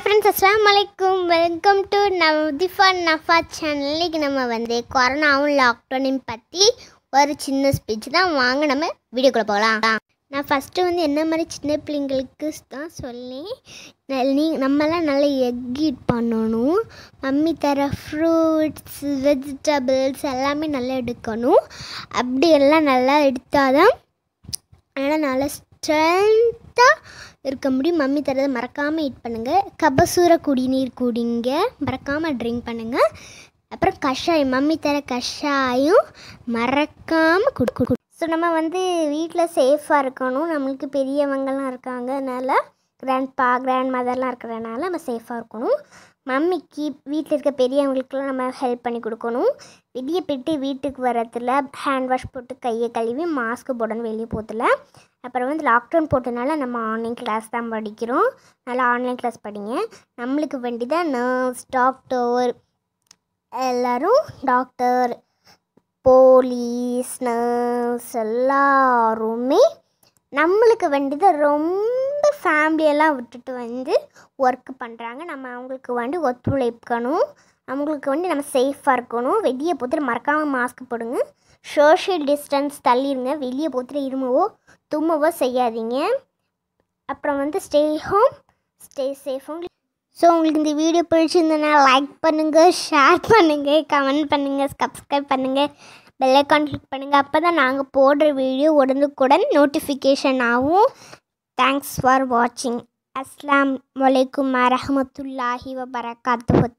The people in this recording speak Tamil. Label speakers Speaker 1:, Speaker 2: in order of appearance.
Speaker 1: ஹாய் ஃப்ரெண்ட்ஸ் அஸ்லாம் வலைக்கும் வெல்கம் டு நவ்திஃபா நஃபா சேனல் இன்றைக்கி நம்ம வந்து கொரோனாவும் லாக்டவுனையும் பற்றி ஒரு சின்ன ஸ்பீச் தான் வாங்க நம்ம வீடியோக்குள்ளே போகலாம் நான் ஃபஸ்ட்டு வந்து என்ன மாதிரி சின்ன பிள்ளைங்களுக்கு தான் சொல்லி நீ நம்மளாம் நல்லா எக்ஸிட் பண்ணணும் மம்மி தர ஃப்ரூட்ஸ் வெஜிடபிள்ஸ் எல்லாமே நல்லா எடுக்கணும் அப்படி எல்லாம் நல்லா எடுத்தால் தான் ஆனால் நல்லா ஸ்ட்ரென்த்தாக இருக்க முடியும் மம்மி தரதை மறக்காமல் ஈட் பண்ணுங்கள் கபசூர குடிநீர் குடிங்க மறக்காமல் ட்ரிங்க் பண்ணுங்கள் அப்புறம் கஷாயம் மம்மி தர கஷாயம் மறக்காமல் கொடுக்கணும் ஸோ நம்ம வந்து வீட்டில் சேஃபாக இருக்கணும் நம்மளுக்கு பெரியவங்கள்லாம் இருக்காங்க அதனால் கிராண்ட்பா கிராண்ட் மதர்லாம் இருக்கிறனால நம்ம சேஃபாக இருக்கணும் மம்மிக்கு வீட்டில் இருக்க பெரியவங்களுக்கெல்லாம் நம்ம ஹெல்ப் பண்ணி கொடுக்கணும் வெளியே போயிட்டு வீட்டுக்கு வரத்தில் ஹேண்ட் வாஷ் போட்டு கையை கழுவி மாஸ்க்கு போடணும் வெளியே போதில் அப்புறம் வந்து லாக்டவுன் போட்டனால நம்ம ஆன்லைன் கிளாஸ் தான் படிக்கிறோம் நல்லா ஆன்லைன் கிளாஸ் படிங்க நம்மளுக்கு வேண்டி தான் நர்ஸ் டாக்டர் எல்லோரும் டாக்டர் போலீஸ் நர்ஸ் எல்லாருமே நம்மளுக்கு வேண்டியது ரொம்ப ஃபேமிலியெல்லாம் விட்டுட்டு வந்து ஒர்க்கு பண்ணுறாங்க நம்ம அவங்களுக்கு வந்து ஒத்துழைக்கணும் அவங்களுக்கு வந்து நம்ம சேஃபாக இருக்கணும் வெளியே போத்துட்டு மறக்காமல் மாஸ்க் போடுங்க சோஷியல் டிஸ்டன்ஸ் தள்ளிடுங்க வெளியே போத்துட்டு இருமவோ தும்மவோ செய்யாதீங்க அப்புறம் வந்து stay home stay safe so உங்களுக்கு இந்த வீடியோ பிடிச்சிருந்ததுன்னா லைக் பண்ணுங்கள் ஷேர் பண்ணுங்கள் கமெண்ட் பண்ணுங்கள் சப்ஸ்கிரைப் பண்ணுங்கள் பெல்லைக்கான் கிளிக் பண்ணுங்கள் அப்போ தான் நாங்கள் போடுற வீடியோ உடனுக்குடன் நோட்டிஃபிகேஷன் ஆகும் தேங்க்ஸ் ஃபார் வாட்சிங் அஸ்லாம் வலைக்கும் வரமத்துல்லாஹி வபரகாத்து